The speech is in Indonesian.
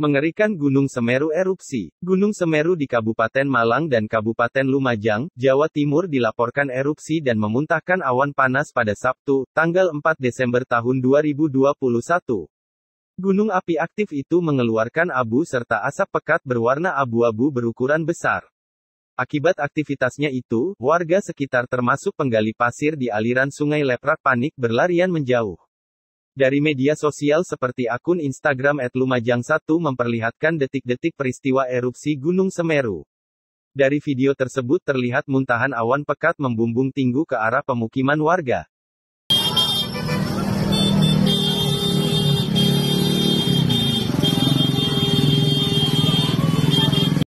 Mengerikan Gunung Semeru erupsi. Gunung Semeru di Kabupaten Malang dan Kabupaten Lumajang, Jawa Timur dilaporkan erupsi dan memuntahkan awan panas pada Sabtu, tanggal 4 Desember tahun 2021. Gunung api aktif itu mengeluarkan abu serta asap pekat berwarna abu-abu berukuran besar. Akibat aktivitasnya itu, warga sekitar termasuk penggali pasir di aliran Sungai Leprak panik berlarian menjauh. Dari media sosial seperti akun Instagram @lumajang1 memperlihatkan detik-detik peristiwa erupsi Gunung Semeru. Dari video tersebut terlihat muntahan awan pekat membumbung tinggu ke arah pemukiman warga.